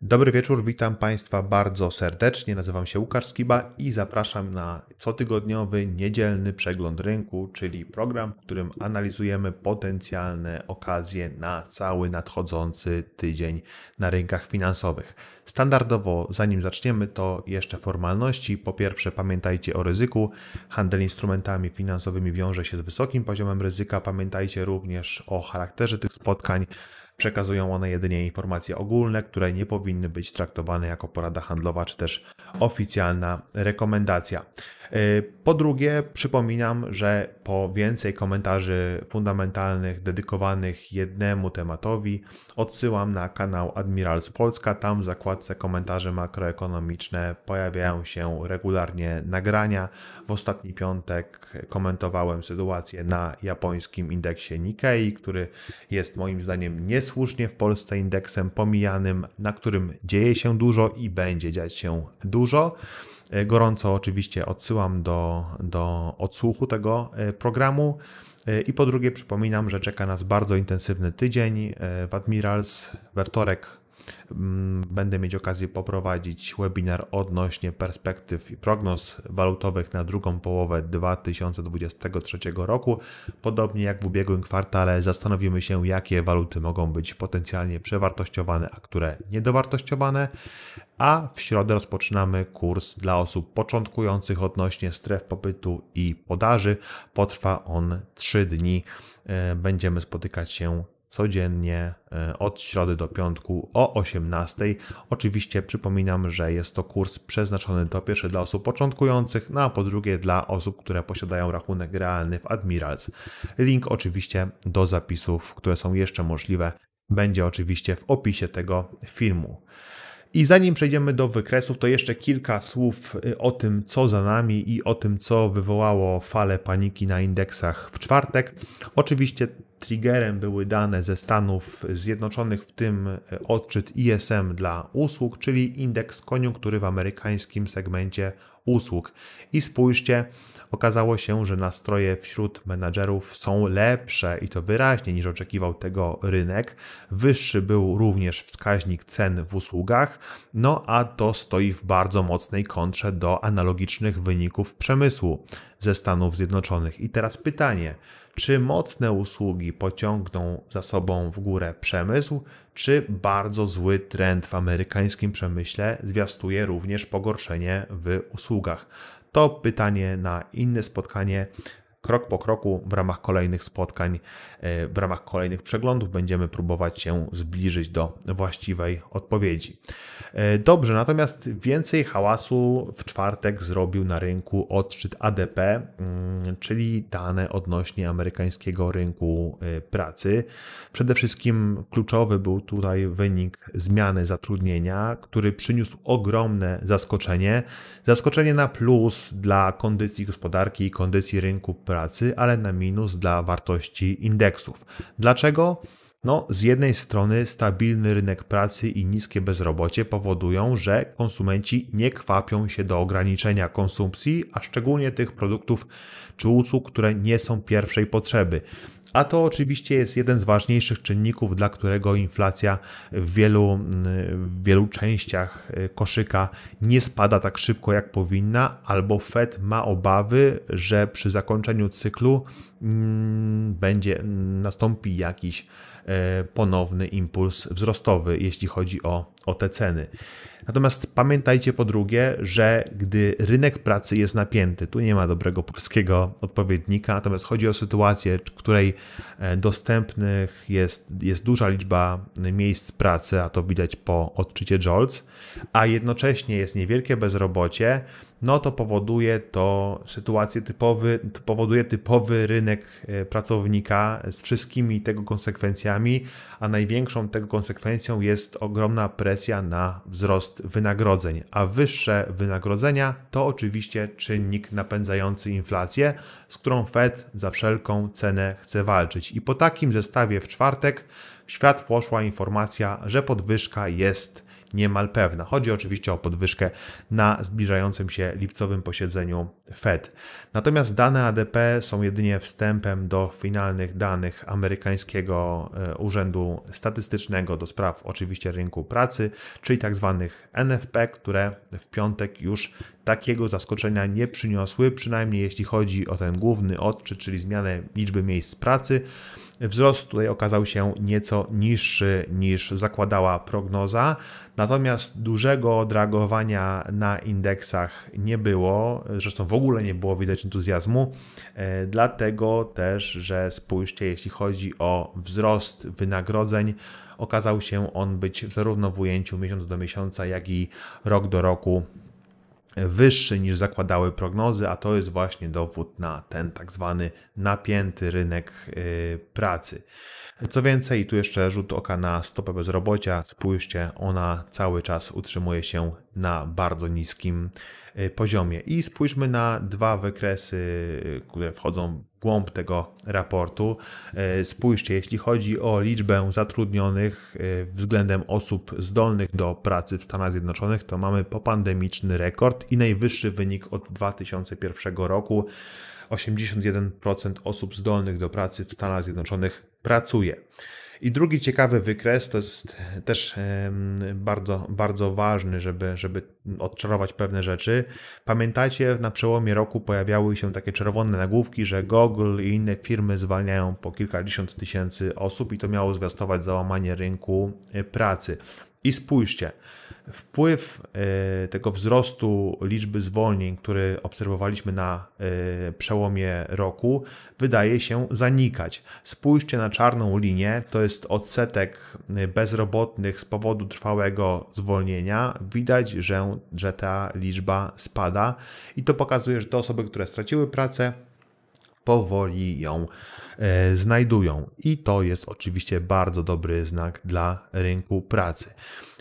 Dobry wieczór, witam Państwa bardzo serdecznie. Nazywam się Łukasz Skiba i zapraszam na cotygodniowy, niedzielny przegląd rynku, czyli program, w którym analizujemy potencjalne okazje na cały nadchodzący tydzień na rynkach finansowych. Standardowo, zanim zaczniemy, to jeszcze formalności. Po pierwsze, pamiętajcie o ryzyku. Handel instrumentami finansowymi wiąże się z wysokim poziomem ryzyka. Pamiętajcie również o charakterze tych spotkań. Przekazują one jedynie informacje ogólne, które nie powinny być traktowane jako porada handlowa czy też oficjalna rekomendacja. Y, po drugie, przypominam, że po więcej komentarzy fundamentalnych dedykowanych jednemu tematowi, odsyłam na kanał Admirals Polska. Tam w zakładce komentarze makroekonomiczne pojawiają się regularnie nagrania. W ostatni piątek komentowałem sytuację na japońskim indeksie Nikkei, który jest moim zdaniem niesłusznie w Polsce indeksem pomijanym, na którym dzieje się dużo i będzie dziać się dużo. E, gorąco oczywiście odsyłam do, do odsłuchu tego e, programu. E, I po drugie, przypominam, że czeka nas bardzo intensywny tydzień w Admirals we wtorek Mm, będę mieć okazję poprowadzić webinar odnośnie perspektyw i prognoz walutowych na drugą połowę 2023 roku. Podobnie jak w ubiegłym kwartale zastanowimy się, jakie waluty mogą być potencjalnie przewartościowane, a które niedowartościowane. A w środę rozpoczynamy kurs dla osób początkujących odnośnie stref popytu i podaży. Potrwa on 3 dni. E, będziemy spotykać się codziennie e, od środy do piątku o 18. Oczywiście przypominam, że jest to kurs przeznaczony po pierwsze dla osób początkujących, no a po drugie dla osób, które posiadają rachunek realny w Admirals. Link oczywiście do zapisów, które są jeszcze możliwe, będzie oczywiście w opisie tego filmu. I zanim przejdziemy do wykresów, to jeszcze kilka słów y, o tym, co za nami i o tym, co wywołało falę paniki na indeksach w czwartek. Oczywiście triggerem były dane ze Stanów Zjednoczonych, w tym e, odczyt ISM dla usług, czyli indeks koniunktury w amerykańskim segmencie usług. I spójrzcie, okazało się, że nastroje wśród menadżerów są lepsze i to wyraźnie niż oczekiwał tego rynek. Wyższy był również wskaźnik cen w usługach, no a to stoi w bardzo mocnej kontrze do analogicznych wyników przemysłu ze Stanów Zjednoczonych. I teraz pytanie, czy mocne usługi pociągną za sobą w górę przemysł, czy bardzo zły trend w amerykańskim przemyśle zwiastuje również pogorszenie w usługach. To pytanie na inne spotkanie krok po kroku w ramach kolejnych spotkań, e, w ramach kolejnych przeglądów będziemy próbować się zbliżyć do właściwej odpowiedzi. E, dobrze, natomiast więcej hałasu w czwartek zrobił na rynku odczyt ADP, mm, czyli dane odnośnie amerykańskiego rynku e, pracy. Przede wszystkim kluczowy był tutaj wynik zmiany zatrudnienia, który przyniósł ogromne zaskoczenie. Zaskoczenie na plus dla kondycji gospodarki i kondycji rynku pracy pracy, ale na minus dla wartości indeksów. Dlaczego? No, z jednej strony stabilny rynek pracy i niskie bezrobocie powodują, że konsumenci nie kwapią się do ograniczenia konsumpcji, a szczególnie tych produktów czy usług, które nie są pierwszej potrzeby. A to oczywiście jest jeden z ważniejszych czynników, dla którego inflacja w wielu, w wielu częściach e, koszyka nie spada tak szybko, jak powinna, albo Fed ma obawy, że przy zakończeniu cyklu będzie nastąpi jakiś E, ponowny impuls wzrostowy, jeśli chodzi o, o te ceny. Natomiast pamiętajcie po drugie, że gdy rynek pracy jest napięty, tu nie ma dobrego polskiego odpowiednika, natomiast chodzi o sytuację, w której e, dostępnych jest, jest duża liczba miejsc pracy, a to widać po odczycie JOLTS, a jednocześnie jest niewielkie bezrobocie, no to powoduje to sytuację typowy, powoduje typowy rynek e, pracownika z wszystkimi tego konsekwencjami, a największą tego konsekwencją jest ogromna presja na wzrost wynagrodzeń, a wyższe wynagrodzenia to oczywiście czynnik napędzający inflację, z którą Fed za wszelką cenę chce walczyć. I po takim zestawie w czwartek w świat poszła informacja, że podwyżka jest niemal pewna. Chodzi oczywiście o podwyżkę na zbliżającym się lipcowym posiedzeniu Fed. Natomiast dane ADP są jedynie wstępem do finalnych danych amerykańskiego e, Urzędu Statystycznego do spraw oczywiście rynku pracy, czyli tak zwanych NFP, które w piątek już takiego zaskoczenia nie przyniosły, przynajmniej jeśli chodzi o ten główny odczyt, czyli zmianę liczby miejsc pracy. Wzrost tutaj okazał się nieco niższy niż zakładała prognoza, natomiast dużego dragowania na indeksach nie było, zresztą w ogóle nie było widać entuzjazmu, e, dlatego też, że spójrzcie, jeśli chodzi o wzrost wynagrodzeń, okazał się on być zarówno w ujęciu miesiąc do miesiąca, jak i rok do roku wyższy niż zakładały prognozy, a to jest właśnie dowód na ten tak zwany napięty rynek y, pracy. Co więcej, tu jeszcze rzut oka na stopę bezrobocia. Spójrzcie, ona cały czas utrzymuje się na bardzo niskim e, poziomie. I spójrzmy na dwa wykresy, e, które wchodzą w głąb tego raportu. E, spójrzcie, jeśli chodzi o liczbę zatrudnionych względem osób zdolnych do pracy w Stanach Zjednoczonych, to mamy popandemiczny rekord i najwyższy wynik od 2001 roku. 81% osób zdolnych do pracy w Stanach Zjednoczonych pracuje. I drugi ciekawy wykres, to jest też bardzo, bardzo ważny, żeby, żeby odczarować pewne rzeczy. Pamiętajcie, na przełomie roku pojawiały się takie czerwone nagłówki, że Google i inne firmy zwalniają po kilkadziesiąt tysięcy osób i to miało zwiastować załamanie rynku e, pracy. I spójrzcie, wpływ e, tego wzrostu liczby zwolnień, który obserwowaliśmy na e, przełomie roku, wydaje się zanikać. Spójrzcie na czarną linię, to jest odsetek e, bezrobotnych z powodu trwałego zwolnienia. Widać, że, że ta liczba spada i to pokazuje, że te osoby, które straciły pracę, powoli ją e, znajdują. I to jest oczywiście bardzo dobry znak dla rynku pracy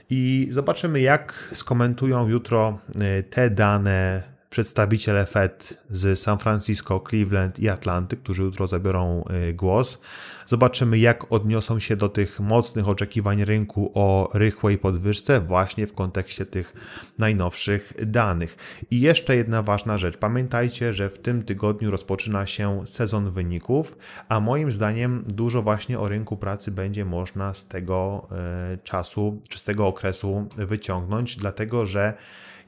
i zobaczymy, jak skomentują jutro y, te dane przedstawiciele Fed z San Francisco, Cleveland i Atlanty, którzy jutro zabiorą y, głos. Zobaczymy, jak odniosą się do tych mocnych oczekiwań rynku o rychłej podwyżce, właśnie w kontekście tych najnowszych danych. I jeszcze jedna ważna rzecz. Pamiętajcie, że w tym tygodniu rozpoczyna się sezon wyników, a moim zdaniem dużo właśnie o rynku pracy będzie można z tego y, czasu czy z tego okresu wyciągnąć, dlatego że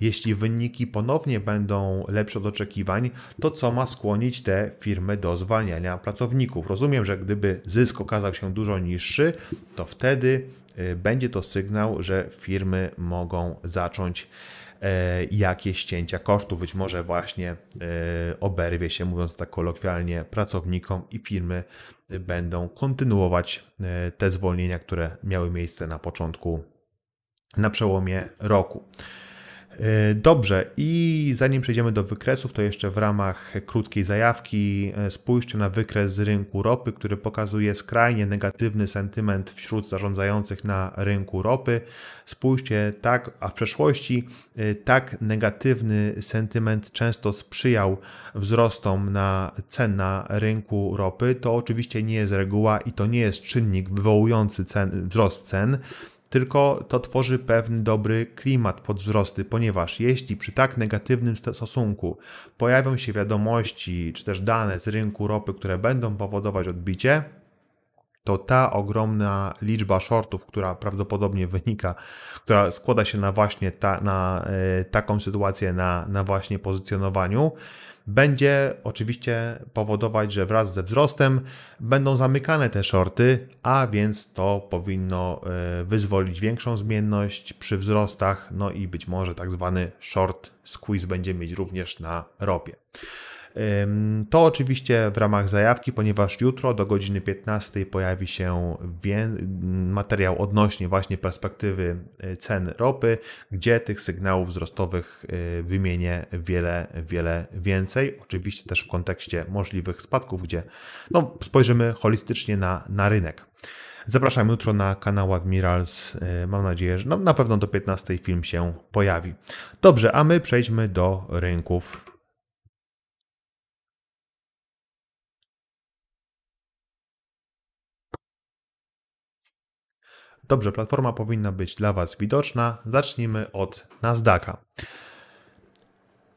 jeśli wyniki ponownie będą lepsze od oczekiwań, to co ma skłonić te firmy do zwalniania pracowników? Rozumiem, że gdyby zysk okazał się dużo niższy, to wtedy y, będzie to sygnał, że firmy mogą zacząć e, jakieś cięcia kosztów. Być może właśnie e, oberwie się, mówiąc tak kolokwialnie, pracownikom i firmy będą kontynuować e, te zwolnienia, które miały miejsce na początku, na przełomie roku. E, dobrze, i zanim przejdziemy do wykresów, to jeszcze w ramach krótkiej zajawki e, spójrzcie na wykres z rynku ropy, który pokazuje skrajnie negatywny sentyment wśród zarządzających na rynku ropy. Spójrzcie tak, a w przeszłości e, tak negatywny sentyment często sprzyjał wzrostom na cen na rynku ropy. To oczywiście nie jest reguła i to nie jest czynnik wywołujący cen, wzrost cen tylko to tworzy pewien dobry klimat pod wzrosty, ponieważ jeśli przy tak negatywnym stosunku pojawią się wiadomości czy też dane z rynku ropy, które będą powodować odbicie, to ta ogromna liczba shortów, która prawdopodobnie wynika, która składa się na właśnie ta, na, e, taką sytuację, na, na właśnie pozycjonowaniu, będzie oczywiście powodować, że wraz ze wzrostem będą zamykane te shorty, a więc to powinno e, wyzwolić większą zmienność przy wzrostach, no i być może tak zwany short squeeze będzie mieć również na ropie. To oczywiście w ramach zajawki, ponieważ jutro do godziny 15 pojawi się materiał odnośnie właśnie perspektywy y, cen ropy, gdzie tych sygnałów wzrostowych y, wymienię wiele, wiele więcej. Oczywiście też w kontekście możliwych spadków, gdzie no, spojrzymy holistycznie na, na rynek. Zapraszam jutro na kanał Admirals. Y, mam nadzieję, że no, na pewno do 15 film się pojawi. Dobrze, a my przejdźmy do rynków Dobrze, platforma powinna być dla Was widoczna. Zacznijmy od Nasdaqa.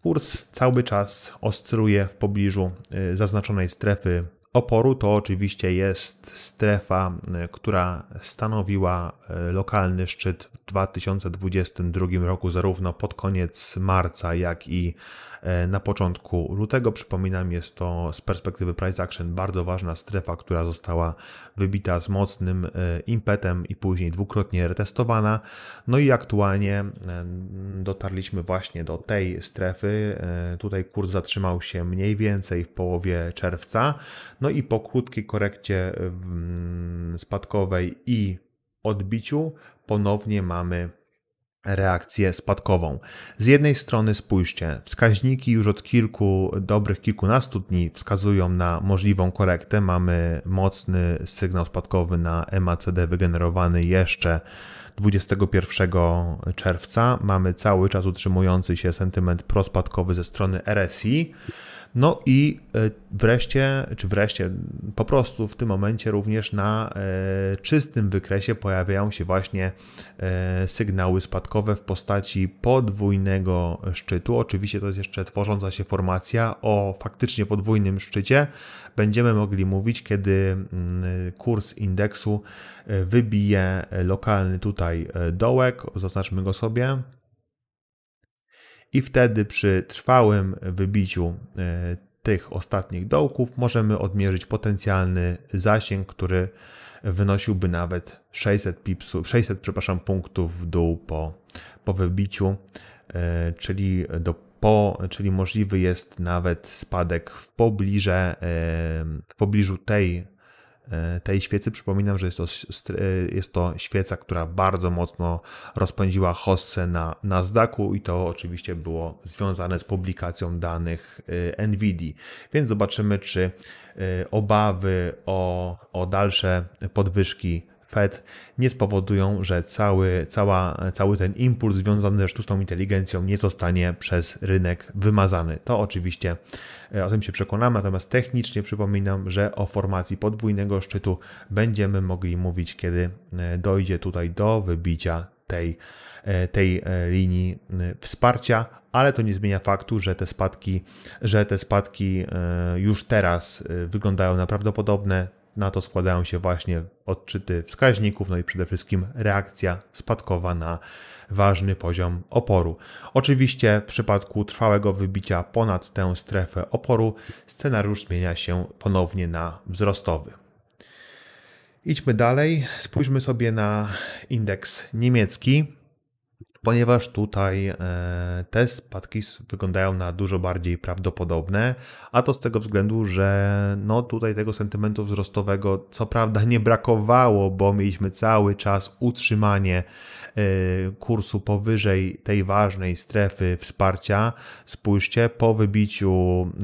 Kurs cały czas oscyluje w pobliżu y, zaznaczonej strefy oporu to oczywiście jest strefa, y, która stanowiła y, lokalny szczyt w 2022 roku, zarówno pod koniec marca, jak i y, na początku lutego. Przypominam, jest to z perspektywy price action bardzo ważna strefa, która została wybita z mocnym impetem i później dwukrotnie retestowana. No i aktualnie dotarliśmy właśnie do tej strefy. Tutaj kurs zatrzymał się mniej więcej w połowie czerwca. No i po krótkiej korekcie mm, spadkowej i odbiciu ponownie mamy reakcję spadkową. Z jednej strony spójrzcie, wskaźniki już od kilku, dobrych kilkunastu dni wskazują na możliwą korektę. Mamy mocny sygnał spadkowy na MACD wygenerowany jeszcze 21 czerwca. Mamy cały czas utrzymujący się sentyment prospadkowy ze strony RSI. No i e, wreszcie, czy wreszcie, po prostu w tym momencie również na e, czystym wykresie pojawiają się właśnie e, sygnały spadkowe w postaci podwójnego szczytu. Oczywiście to jest jeszcze tworząca się formacja o faktycznie podwójnym szczycie. Będziemy mogli mówić, kiedy mm, kurs indeksu wybije lokalny tutaj dołek, zaznaczmy go sobie, i wtedy przy trwałym wybiciu e, tych ostatnich dołków możemy odmierzyć potencjalny zasięg, który wynosiłby nawet 600, pipsów, 600 przepraszam, punktów w dół po, po wybiciu, e, czyli do po, czyli możliwy jest nawet spadek w, pobliże, e, w pobliżu tej E, tej świecy. Przypominam, że jest to, e, jest to świeca, która bardzo mocno rozpędziła hossę na zdaku i to oczywiście było związane z publikacją danych e, NVIDII. Więc zobaczymy, czy obawy o, o dalsze podwyżki PET nie spowodują, że cały, cała, cały ten impuls związany ze sztuczną inteligencją nie zostanie przez rynek wymazany. To oczywiście e, o tym się przekonamy, natomiast technicznie przypominam, że o formacji podwójnego szczytu będziemy mogli mówić, kiedy e, dojdzie tutaj do wybicia tej, e, tej linii wsparcia, ale to nie zmienia faktu, że te spadki, że te spadki już teraz wyglądają na prawdopodobne na to składają się właśnie odczyty wskaźników, no i przede wszystkim reakcja spadkowa na ważny poziom oporu. Oczywiście w przypadku trwałego wybicia ponad tę strefę oporu scenariusz zmienia się ponownie na wzrostowy. Idźmy dalej, spójrzmy sobie na indeks niemiecki ponieważ tutaj e, te spadki wyglądają na dużo bardziej prawdopodobne, a to z tego względu, że no tutaj tego sentymentu wzrostowego co prawda nie brakowało, bo mieliśmy cały czas utrzymanie e, kursu powyżej tej ważnej strefy wsparcia. Spójrzcie, po wybiciu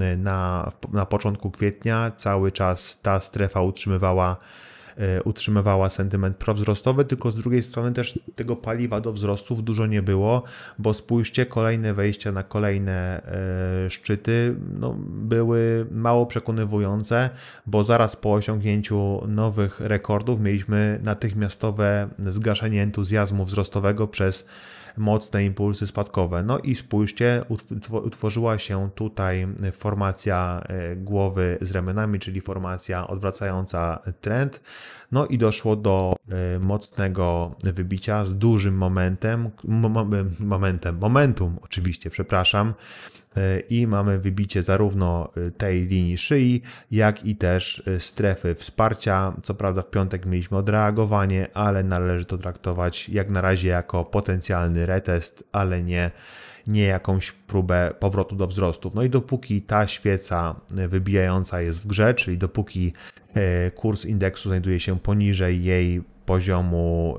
e, na, na początku kwietnia cały czas ta strefa utrzymywała E, utrzymywała sentyment prowzrostowy, tylko z drugiej strony też tego paliwa do wzrostów dużo nie było, bo spójrzcie, kolejne wejścia na kolejne e, szczyty no, były mało przekonywujące, bo zaraz po osiągnięciu nowych rekordów mieliśmy natychmiastowe zgaszenie entuzjazmu wzrostowego przez mocne impulsy spadkowe. No i spójrzcie, utworzyła się tutaj formacja e, głowy z ramionami, czyli formacja odwracająca trend. No i doszło do e, mocnego wybicia z dużym momentem, momentem, momentum oczywiście, przepraszam, E, i mamy wybicie zarówno e, tej linii szyi, jak i też e, strefy wsparcia. Co prawda w piątek mieliśmy odreagowanie, ale należy to traktować jak na razie jako potencjalny retest, ale nie, nie jakąś próbę powrotu do wzrostów. No i dopóki ta świeca wybijająca jest w grze, czyli dopóki kurs indeksu znajduje się poniżej jej poziomu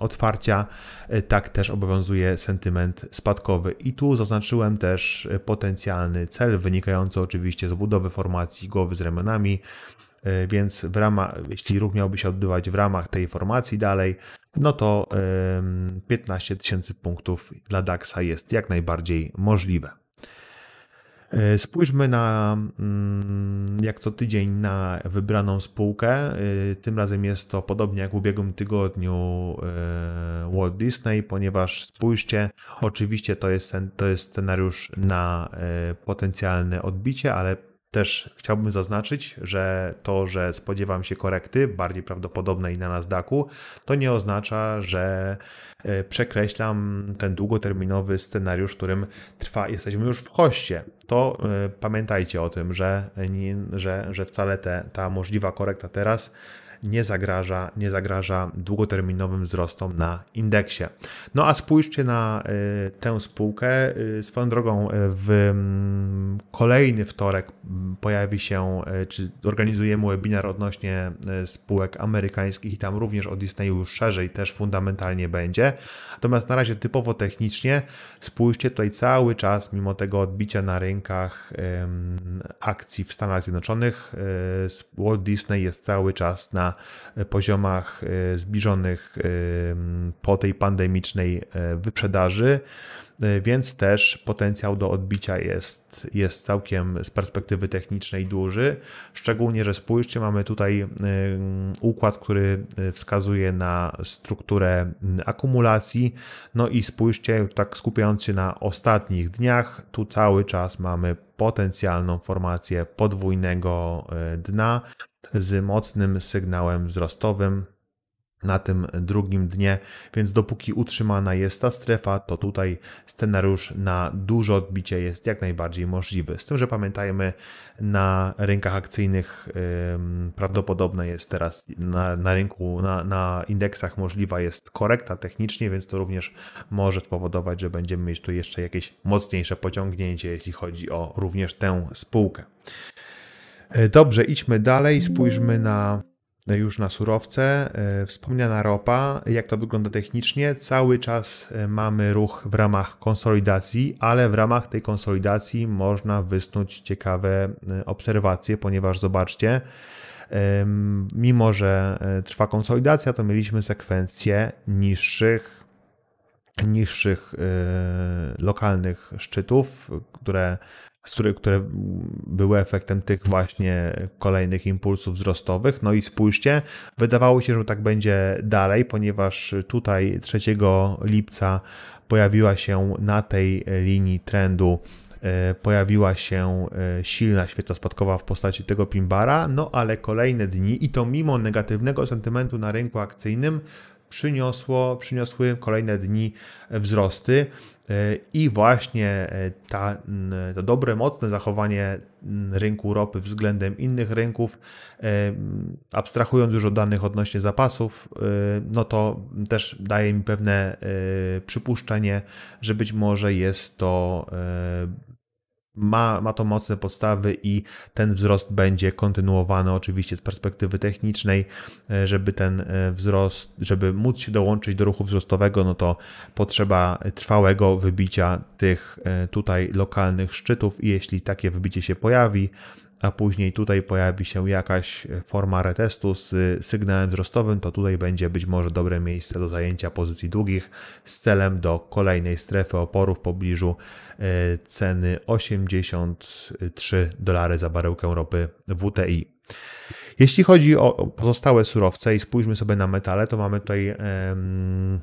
otwarcia, y, tak też obowiązuje sentyment spadkowy. I tu zaznaczyłem też y, potencjalny cel wynikający oczywiście z budowy formacji głowy z ramionami, y, więc w ramach, jeśli ruch miałby się odbywać w ramach tej formacji dalej, no to 15 tysięcy punktów dla DAXa jest jak najbardziej możliwe. E, spójrzmy na mm, jak co tydzień na wybraną spółkę. E, tym razem jest to podobnie jak w ubiegłym tygodniu e, Walt Disney, ponieważ spójrzcie, oczywiście to jest, to jest scenariusz na potencjalne odbicie, ale też chciałbym zaznaczyć, że to, że spodziewam się korekty, bardziej prawdopodobnej na Nasdaqu, to nie oznacza, że e, przekreślam ten długoterminowy scenariusz, w którym trwa, jesteśmy już w hoście. To e, pamiętajcie o tym, że, że, że wcale te, ta możliwa korekta teraz nie zagraża, nie zagraża długoterminowym wzrostom na indeksie. No a spójrzcie na y, tę spółkę. Y, swoją drogą y, w mm, kolejny wtorek mm, pojawi się, czy organizujemy webinar odnośnie spółek amerykańskich i tam również o Disneyu już szerzej też fundamentalnie będzie. Natomiast na razie typowo technicznie spójrzcie tutaj cały czas, mimo tego odbicia na rynkach akcji w Stanach Zjednoczonych, Walt Disney jest cały czas na na e, poziomach e, zbliżonych e, po tej pandemicznej wyprzedaży, więc też potencjał do odbicia jest, jest całkiem z perspektywy technicznej duży. Szczególnie, że spójrzcie, mamy tutaj układ, który wskazuje na strukturę akumulacji. No i spójrzcie, tak skupiając się na ostatnich dniach, tu cały czas mamy potencjalną formację podwójnego dna z mocnym sygnałem wzrostowym na tym drugim dnie, więc dopóki utrzymana jest ta strefa, to tutaj scenariusz na duże odbicie jest jak najbardziej możliwy. Z tym, że pamiętajmy, na rynkach akcyjnych yy, prawdopodobne jest teraz na, na rynku, na, na, indeksach możliwa jest korekta technicznie, więc to również może spowodować, że będziemy mieć tu jeszcze jakieś mocniejsze pociągnięcie, jeśli chodzi o również tę spółkę. E, dobrze, idźmy dalej, spójrzmy na już na surowce. E, wspomniana ropa, jak to wygląda technicznie. Cały czas e, mamy ruch w ramach konsolidacji, ale w ramach tej konsolidacji można wysnuć ciekawe obserwacje, ponieważ zobaczcie, mimo że trwa konsolidacja, to mieliśmy sekwencję niższych niższych lokalnych szczytów, które które, były efektem tych właśnie kolejnych impulsów wzrostowych. No i spójrzcie, wydawało się, że tak będzie dalej, ponieważ tutaj 3 lipca pojawiła się na tej linii trendu e, pojawiła się e, silna świeca spadkowa w postaci tego Pimbara, no ale kolejne dni i to mimo negatywnego sentymentu na rynku akcyjnym przyniosło, przyniosły kolejne dni wzrosty. I właśnie e, ta, to dobre, mocne zachowanie rynku ropy względem innych rynków, e, abstrahując już od danych odnośnie zapasów, e, no to też daje mi pewne przypuszczenie, że być może jest to ma, ma to mocne podstawy i ten wzrost będzie kontynuowany oczywiście z perspektywy technicznej, e, żeby ten e, wzrost, żeby móc się dołączyć do ruchu wzrostowego, no to potrzeba trwałego wybicia tych e, tutaj lokalnych szczytów i jeśli takie wybicie się pojawi, a później tutaj pojawi się jakaś forma retestu z sygnałem wzrostowym, to tutaj będzie być może dobre miejsce do zajęcia pozycji długich z celem do kolejnej strefy oporu w pobliżu e, ceny 83 dolary za baryłkę ropy WTI. Jeśli chodzi o pozostałe surowce i spójrzmy sobie na metale, to mamy tutaj. Em,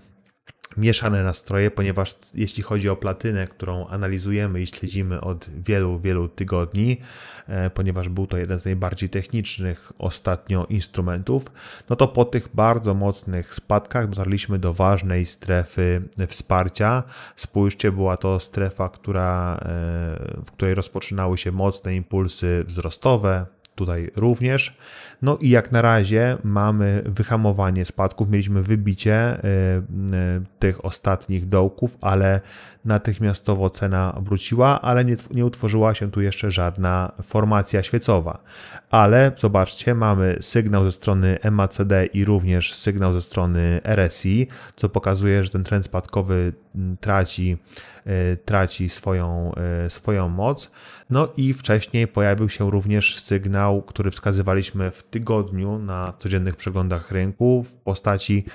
mieszane nastroje, ponieważ jeśli chodzi o platynę, którą analizujemy i śledzimy od wielu, wielu tygodni, e, ponieważ był to jeden z najbardziej technicznych ostatnio instrumentów, no to po tych bardzo mocnych spadkach dotarliśmy do ważnej strefy wsparcia. Spójrzcie, była to strefa, która, e, w której rozpoczynały się mocne impulsy wzrostowe, tutaj również. No i jak na razie mamy wyhamowanie spadków, mieliśmy wybicie e, e, tych ostatnich dołków, ale natychmiastowo cena wróciła, ale nie, nie utworzyła się tu jeszcze żadna formacja świecowa. Ale zobaczcie, mamy sygnał ze strony MACD i również sygnał ze strony RSI, co pokazuje, że ten trend spadkowy traci, e, traci swoją, swoją moc. No i wcześniej pojawił się również sygnał, który wskazywaliśmy w tygodniu na codziennych przeglądach rynku w postaci,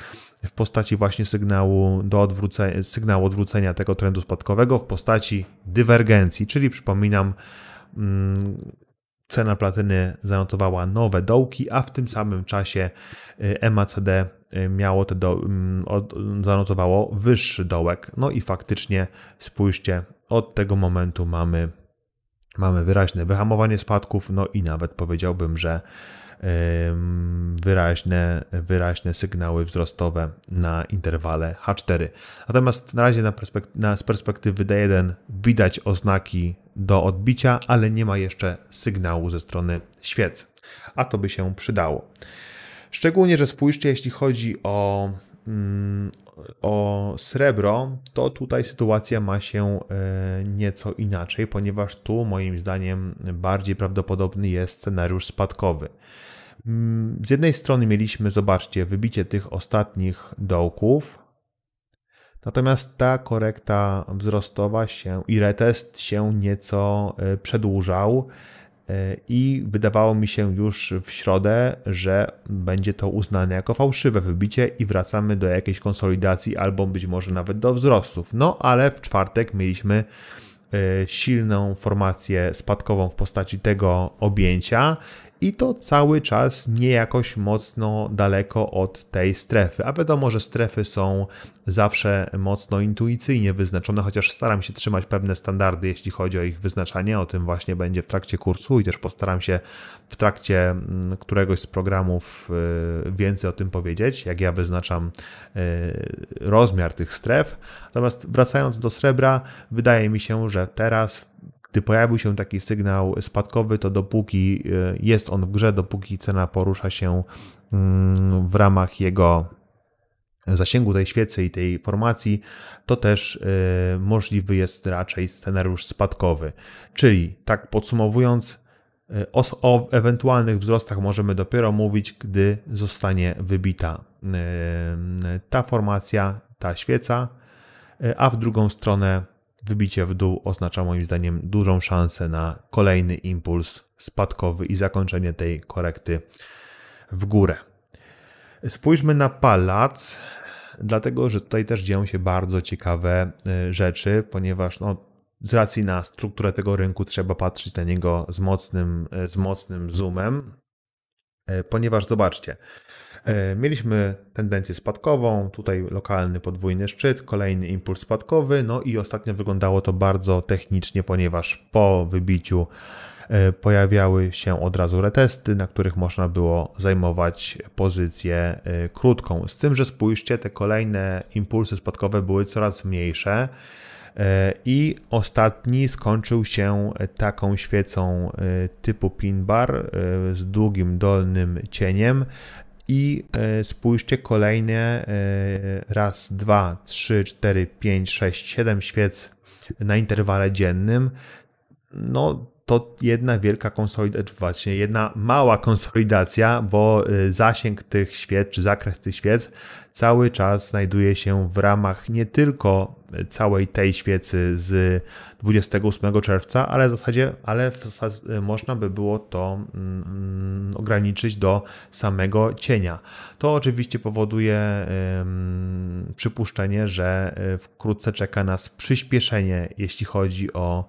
w postaci właśnie sygnału, do odwrócenia, sygnału odwrócenia tego trendu spadkowego, w postaci dywergencji, czyli przypominam, mm, cena platyny zanotowała nowe dołki, a w tym samym czasie y, MACD y, miało te do, mm, od, zanotowało wyższy dołek. No i faktycznie spójrzcie, od tego momentu mamy mamy wyraźne wyhamowanie spadków, no i nawet powiedziałbym, że wyraźne, wyraźne sygnały wzrostowe na interwale H4. Natomiast na razie na na z perspektywy D1 widać oznaki do odbicia, ale nie ma jeszcze sygnału ze strony świec, a to by się przydało. Szczególnie, że spójrzcie, jeśli chodzi o, mm, o srebro, to tutaj sytuacja ma się e, nieco inaczej, ponieważ tu moim zdaniem bardziej prawdopodobny jest scenariusz spadkowy. Mm, z jednej strony mieliśmy, zobaczcie, wybicie tych ostatnich dołków, natomiast ta korekta wzrostowa się i retest się nieco e, przedłużał. E, i wydawało mi się już w środę, że będzie to uznane jako fałszywe wybicie i wracamy do jakiejś konsolidacji albo być może nawet do wzrostów. No ale w czwartek mieliśmy e, silną formację spadkową w postaci tego objęcia i to cały czas nie jakoś mocno daleko od tej strefy. A wiadomo, że strefy są zawsze mocno intuicyjnie wyznaczone, chociaż staram się trzymać pewne standardy, jeśli chodzi o ich wyznaczanie. O tym właśnie będzie w trakcie kursu i też postaram się w trakcie mm, któregoś z programów y, więcej o tym powiedzieć, jak ja wyznaczam y, rozmiar tych stref. Natomiast wracając do srebra, wydaje mi się, że teraz gdy pojawił się taki sygnał spadkowy, to dopóki e, jest on w grze, dopóki cena porusza się mm, w ramach jego zasięgu tej świecy i tej formacji, to też e, możliwy jest raczej scenariusz spadkowy. Czyli tak podsumowując, e, o ewentualnych wzrostach możemy dopiero mówić, gdy zostanie wybita ta formacja, ta świeca, a w drugą stronę Wybicie w dół oznacza moim zdaniem dużą szansę na kolejny impuls spadkowy i zakończenie tej korekty w górę. Spójrzmy na palac, dlatego że tutaj też dzieją się bardzo ciekawe y, rzeczy, ponieważ no, z racji na strukturę tego rynku trzeba patrzeć na niego z mocnym, y, z mocnym zoomem, y, ponieważ zobaczcie, E, mieliśmy tendencję spadkową, tutaj lokalny podwójny szczyt, kolejny impuls spadkowy, no i ostatnio wyglądało to bardzo technicznie, ponieważ po wybiciu e, pojawiały się od razu retesty, na których można było zajmować pozycję e, krótką. Z tym, że spójrzcie, te kolejne impulsy spadkowe były coraz mniejsze. I ostatni skończył się taką świecą typu pin bar z długim dolnym cieniem, i e, spójrzcie kolejne e, raz, dwa, trzy, cztery, pięć, sześć, siedem świec na interwale dziennym. No to jedna wielka konsolidacja, właśnie jedna mała konsolidacja, bo e, zasięg tych świec, czy zakres tych świec cały czas znajduje się w ramach nie tylko całej tej świecy z 28 czerwca, ale w zasadzie ale w można by było to mm, mm, ograniczyć do samego cienia. To oczywiście powoduje mm, przypuszczenie, że e, wkrótce czeka nas przyspieszenie, jeśli chodzi o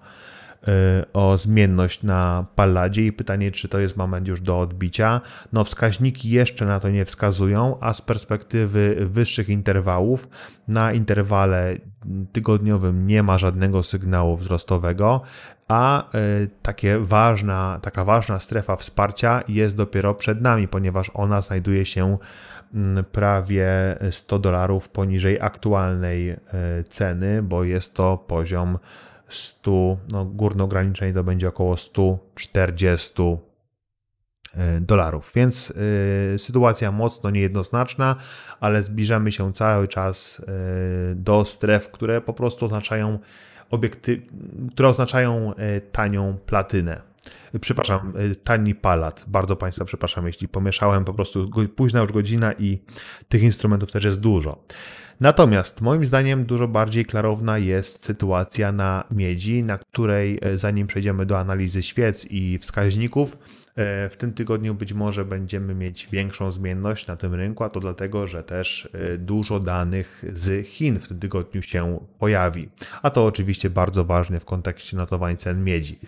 Y, o zmienność na Palladzie i pytanie, czy to jest moment już do odbicia. No, wskaźniki jeszcze na to nie wskazują, a z perspektywy wyższych interwałów na interwale tygodniowym nie ma żadnego sygnału wzrostowego, a y, takie ważna, taka ważna strefa wsparcia jest dopiero przed nami, ponieważ ona znajduje się mm, prawie 100 dolarów poniżej aktualnej y, ceny, bo jest to poziom 100, no górne ograniczenie to będzie około 140 e, dolarów. Więc y, sytuacja mocno niejednoznaczna, ale zbliżamy się cały czas y, do stref, które po prostu oznaczają obiekty, które oznaczają y, tanią platynę. Przepraszam, tani palat. Bardzo Państwa przepraszam, jeśli pomieszałem, po prostu późna już godzina i tych instrumentów też jest dużo. Natomiast moim zdaniem dużo bardziej klarowna jest sytuacja na miedzi, na której e, zanim przejdziemy do analizy świec i wskaźników, e, w tym tygodniu być może będziemy mieć większą zmienność na tym rynku, a to dlatego, że też e, dużo danych z Chin w tym tygodniu się pojawi. A to oczywiście bardzo ważne w kontekście notowań cen miedzi.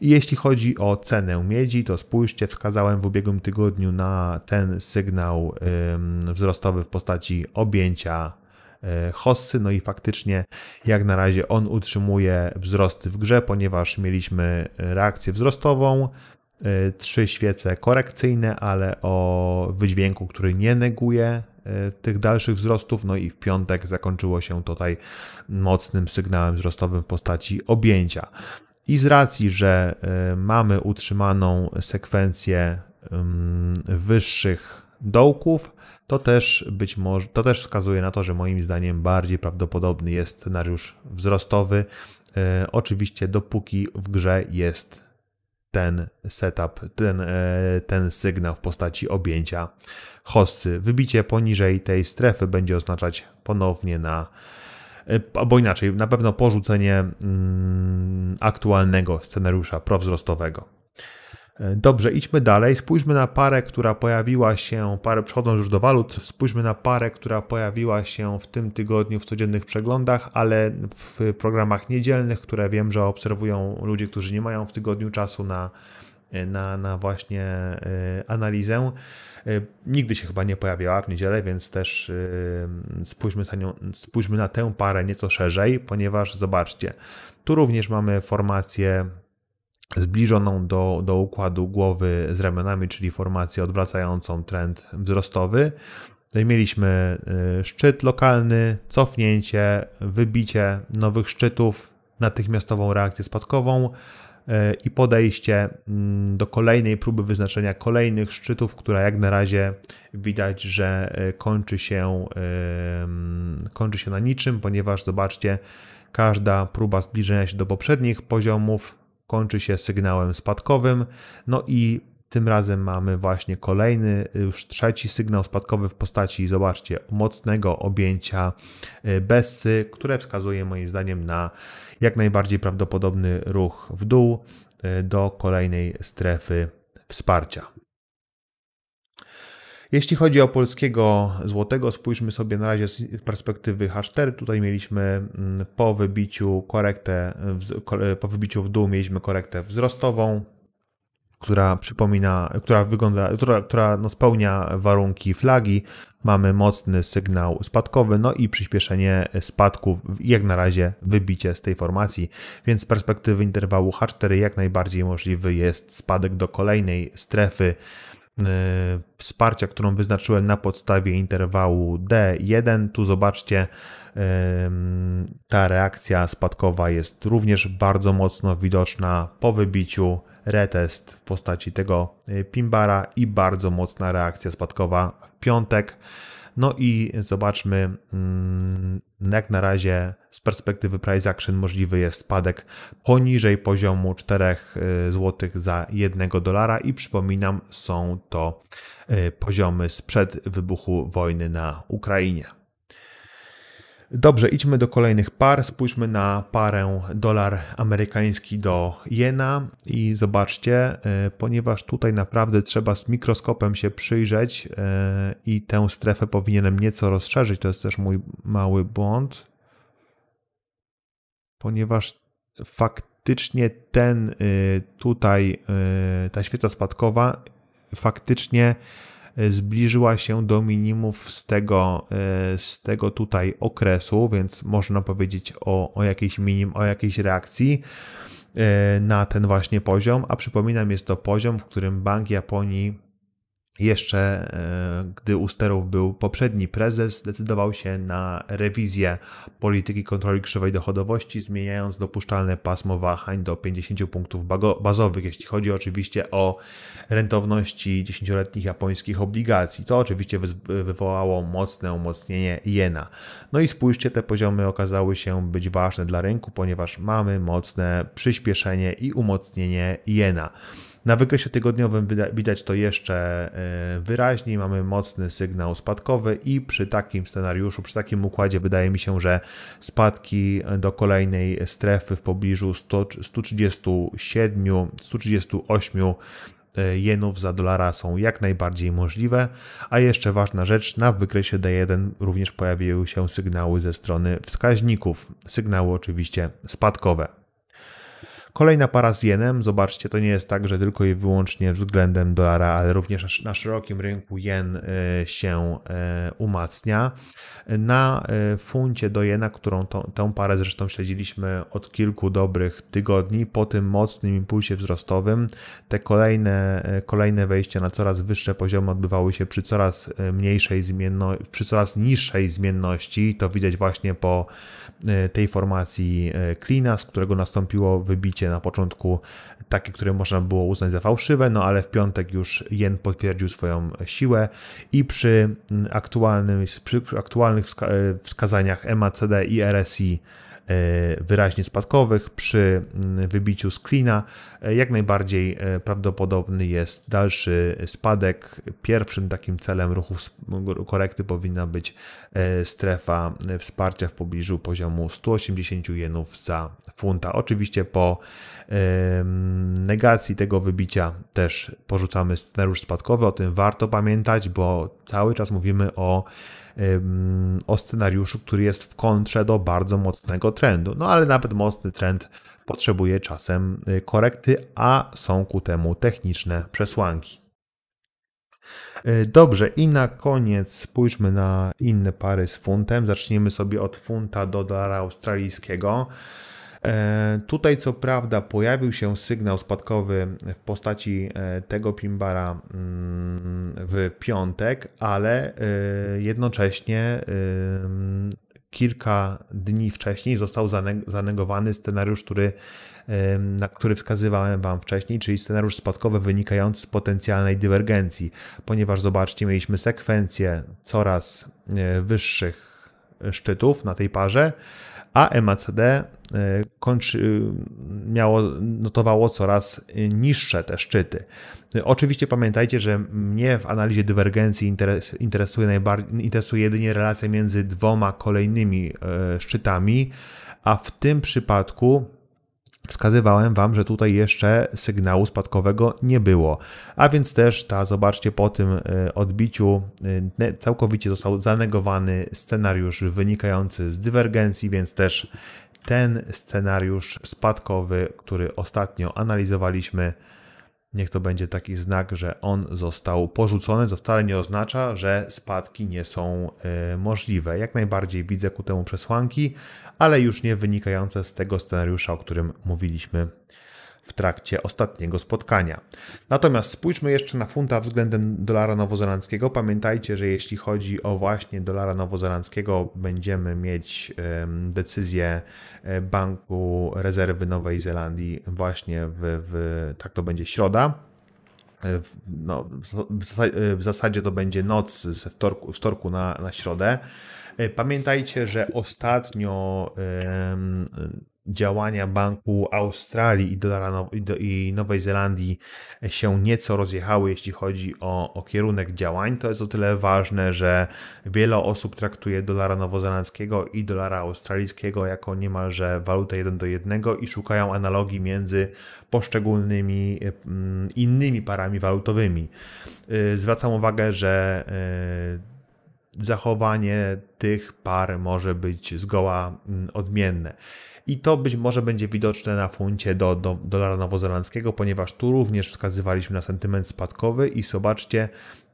I jeśli chodzi o cenę miedzi, to spójrzcie, wskazałem w ubiegłym tygodniu na ten sygnał wzrostowy w postaci objęcia E, hossy. No i faktycznie jak na razie on utrzymuje wzrosty w grze, ponieważ mieliśmy reakcję wzrostową, e, trzy świece korekcyjne, ale o wydźwięku, który nie neguje e, tych dalszych wzrostów. No i w piątek zakończyło się tutaj mocnym sygnałem wzrostowym w postaci objęcia. I z racji, że mamy utrzymaną sekwencję mm, wyższych dołków, to też być może, to też wskazuje na to, że moim zdaniem bardziej prawdopodobny jest scenariusz wzrostowy. E, oczywiście dopóki w grze jest ten setup, ten, e, ten sygnał w postaci objęcia hossy. Wybicie poniżej tej strefy będzie oznaczać ponownie na e, albo inaczej, na pewno porzucenie mm, aktualnego scenariusza prowzrostowego. E, dobrze, idźmy dalej. Spójrzmy na parę, która pojawiła się, parę, przechodząc już do walut, spójrzmy na parę, która pojawiła się w tym tygodniu w codziennych przeglądach, ale w programach niedzielnych, które wiem, że obserwują ludzie, którzy nie mają w tygodniu czasu na, e, na, na właśnie e, analizę. Nigdy się chyba nie pojawiała w niedzielę, więc też spójrzmy na, nią, spójrzmy na tę parę nieco szerzej, ponieważ zobaczcie, tu również mamy formację zbliżoną do, do układu głowy z ramionami, czyli formację odwracającą trend wzrostowy. Tutaj mieliśmy y, szczyt lokalny, cofnięcie, wybicie nowych szczytów, natychmiastową reakcję spadkową y, i podejście mm, do kolejnej próby wyznaczenia kolejnych szczytów, która jak na razie widać, że y, kończy się, mm, kończy się na niczym, ponieważ zobaczcie, każda próba zbliżenia się do poprzednich poziomów kończy się sygnałem spadkowym. No i tym razem mamy właśnie kolejny, już trzeci sygnał spadkowy w postaci, zobaczcie, mocnego objęcia e, Bessy, które wskazuje moim zdaniem na jak najbardziej prawdopodobny ruch w dół e, do kolejnej strefy wsparcia. Jeśli chodzi o polskiego złotego, spójrzmy sobie na razie z perspektywy H4. Tutaj mieliśmy mm, po wybiciu korektę, po wybiciu w dół mieliśmy korektę wzrostową, która przypomina, która wygląda, która, która no spełnia warunki flagi. Mamy mocny sygnał spadkowy, no i przyspieszenie spadków, jak na razie wybicie z tej formacji. Więc z perspektywy interwału H4 jak najbardziej możliwy jest spadek do kolejnej strefy E, wsparcia, którą wyznaczyłem na podstawie interwału D1. Tu zobaczcie, e, ta reakcja spadkowa jest również bardzo mocno widoczna po wybiciu retest w postaci tego e, pimbara i bardzo mocna reakcja spadkowa w piątek. No i zobaczmy, mm, jak na razie z perspektywy price action możliwy jest spadek poniżej poziomu 4 y, zł za 1 dolara i przypominam, są to y, poziomy sprzed wybuchu wojny na Ukrainie. Dobrze, idźmy do kolejnych par. Spójrzmy na parę dolar amerykański do jena i zobaczcie, e, ponieważ tutaj naprawdę trzeba z mikroskopem się przyjrzeć e, i tę strefę powinienem nieco rozszerzyć. To jest też mój mały błąd, ponieważ faktycznie ten e, tutaj, ta świeca spadkowa, faktycznie E, zbliżyła się do minimów z tego, e, z tego tutaj okresu, więc można powiedzieć o, o jakiejś minim, o jakiejś reakcji e, na ten właśnie poziom, a przypominam, jest to poziom, w którym Bank Japonii jeszcze e, gdy u sterów był poprzedni prezes, zdecydował się na rewizję polityki kontroli krzywej dochodowości, zmieniając dopuszczalne pasmo wahań do 50 punktów bazowych, jeśli chodzi oczywiście o rentowności 10-letnich japońskich obligacji. To oczywiście wywołało mocne umocnienie jena. No i spójrzcie, te poziomy okazały się być ważne dla rynku, ponieważ mamy mocne przyspieszenie i umocnienie jena. Na wykresie tygodniowym widać to jeszcze e, wyraźniej. Mamy mocny sygnał spadkowy i przy takim scenariuszu, przy takim układzie wydaje mi się, że spadki do kolejnej strefy w pobliżu 100, 137, 138 jenów za dolara są jak najbardziej możliwe. A jeszcze ważna rzecz, na wykresie D1 również pojawiły się sygnały ze strony wskaźników. Sygnały oczywiście spadkowe. Kolejna para z jenem, zobaczcie, to nie jest tak, że tylko i wyłącznie względem dolara, ale również na szerokim rynku jen e, się e, umacnia. Na e, funcie do jena, którą to, tę parę zresztą śledziliśmy od kilku dobrych tygodni, po tym mocnym impulsie wzrostowym, te kolejne, kolejne wejścia na coraz wyższe poziomy odbywały się przy coraz mniejszej zmienności, przy coraz niższej zmienności. To widać właśnie po tej formacji klina, z którego nastąpiło wybicie na początku, takie, które można było uznać za fałszywe, no ale w piątek już jen potwierdził swoją siłę i przy, mm, aktualnym, przy aktualnych e, wskazaniach MACD i RSI E, wyraźnie spadkowych. Przy mm, wybiciu screena e, jak najbardziej e, prawdopodobny jest dalszy spadek. Pierwszym takim celem ruchu korekty powinna być strefa wsparcia w pobliżu poziomu 180 jenów za funta. Oczywiście po negacji tego wybicia też porzucamy scenariusz spadkowy. O tym warto pamiętać, bo cały czas mówimy o o scenariuszu, który jest w kontrze do bardzo mocnego trendu. No ale nawet mocny trend potrzebuje czasem y, korekty, a są ku temu techniczne przesłanki. E, dobrze, i na koniec spójrzmy na inne pary z funtem. Zaczniemy sobie od funta do dolara australijskiego. E, tutaj co prawda pojawił się sygnał spadkowy w postaci e, tego Pimbara mm, w piątek, ale e, jednocześnie kilka dni wcześniej został zanegowany scenariusz, który, na który wskazywałem Wam wcześniej, czyli scenariusz spadkowy wynikający z potencjalnej dywergencji, ponieważ zobaczcie, mieliśmy sekwencję coraz wyższych szczytów na tej parze, a e, MACD e, kończy, miało, notowało coraz niższe te szczyty. Oczywiście pamiętajcie, że mnie w analizie dywergencji interesuje, interesuje jedynie relacja między dwoma kolejnymi e, szczytami, a w tym przypadku Wskazywałem Wam, że tutaj jeszcze sygnału spadkowego nie było, a więc też ta, zobaczcie, po tym e, odbiciu e, całkowicie został zanegowany scenariusz wynikający z dywergencji, więc też ten scenariusz spadkowy, który ostatnio analizowaliśmy, Niech to będzie taki znak, że on został porzucony, co wcale nie oznacza, że spadki nie są e, możliwe. Jak najbardziej widzę ku temu przesłanki, ale już nie wynikające z tego scenariusza, o którym mówiliśmy w trakcie ostatniego spotkania. Natomiast spójrzmy jeszcze na funta względem dolara nowozelandzkiego. Pamiętajcie, że jeśli chodzi o właśnie dolara nowozelandzkiego, będziemy mieć decyzję e, Banku Rezerwy Nowej Zelandii właśnie w, w tak to będzie środa. E, w, no, e, w, zasadzie, to będzie noc ze wtorku, wtorku na, na środę. Pamiętajcie, że ostatnio działania Banku Australii i, dolara i, Nowej Zelandii e, się nieco rozjechały, jeśli chodzi o, o, kierunek działań. To jest o tyle ważne, że wiele osób traktuje dolara nowozelandzkiego i dolara australijskiego jako niemalże walutę 1 do 1 i szukają analogii między poszczególnymi e, mm, innymi parami walutowymi. E, zwracam uwagę, że zachowanie tych par może być zgoła mm, odmienne i to być może będzie widoczne na funcie do, do dolara nowozelandzkiego, ponieważ tu również wskazywaliśmy na sentyment spadkowy i zobaczcie,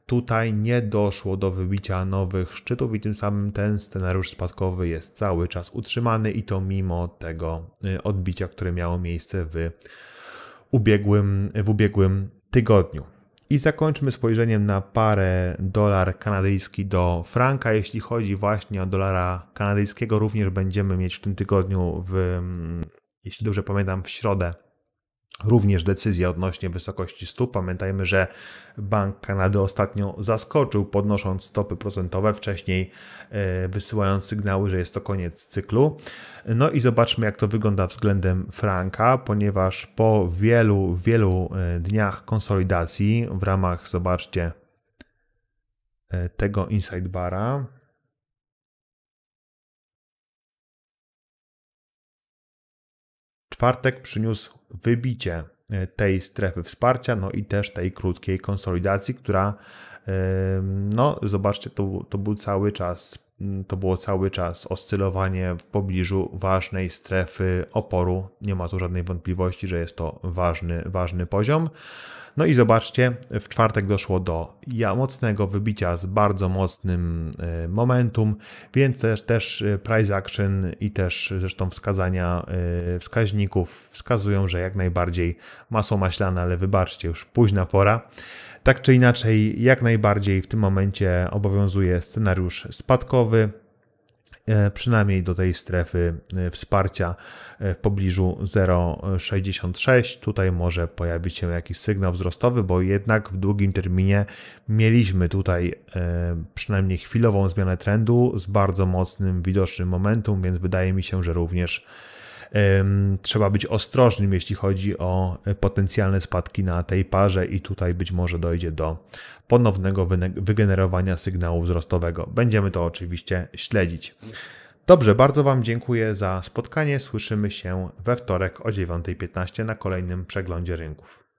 tutaj nie doszło do wybicia nowych szczytów i tym samym ten scenariusz spadkowy jest cały czas utrzymany i to mimo tego y, odbicia, które miało miejsce w ubiegłym, w ubiegłym tygodniu. I zakończmy spojrzeniem na parę dolar kanadyjski do franka. Jeśli chodzi właśnie o dolara kanadyjskiego, również będziemy mieć w tym tygodniu, w, mm, jeśli dobrze pamiętam, w środę Również decyzję odnośnie wysokości stóp. Pamiętajmy, że Bank Kanady ostatnio zaskoczył, podnosząc stopy procentowe, wcześniej e, wysyłając sygnały, że jest to koniec cyklu. No i zobaczmy, jak to wygląda względem franka, ponieważ po wielu, wielu e, dniach konsolidacji w ramach, zobaczcie, e, tego Inside Bara, czwartek przyniósł wybicie e, tej strefy wsparcia, no i też tej krótkiej konsolidacji, która no, zobaczcie, to, to był cały czas, mm, to było cały czas oscylowanie w pobliżu ważnej strefy oporu. Nie ma tu żadnej wątpliwości, że jest to ważny, ważny poziom. No i zobaczcie, w czwartek doszło do mocnego wybicia z bardzo mocnym e, momentum, więc też, też e, price action i też zresztą wskazania e, wskaźników wskazują, że jak najbardziej masło maślane, ale wybaczcie, już późna pora. Tak czy inaczej, jak najbardziej w tym momencie obowiązuje scenariusz spadkowy, e, przynajmniej do tej strefy e, wsparcia e, w pobliżu 0,66. Tutaj może pojawić się jakiś sygnał wzrostowy, bo jednak w długim terminie mieliśmy tutaj przynajmniej chwilową zmianę trendu z bardzo mocnym widocznym momentum, więc wydaje mi się, że również trzeba być ostrożnym, jeśli chodzi o e, potencjalne spadki na tej parze i tutaj być może dojdzie do ponownego wygenerowania sygnału wzrostowego. Będziemy to oczywiście śledzić. Dobrze, bardzo Wam dziękuję za spotkanie. Słyszymy się we wtorek o 9.15 na kolejnym przeglądzie rynków.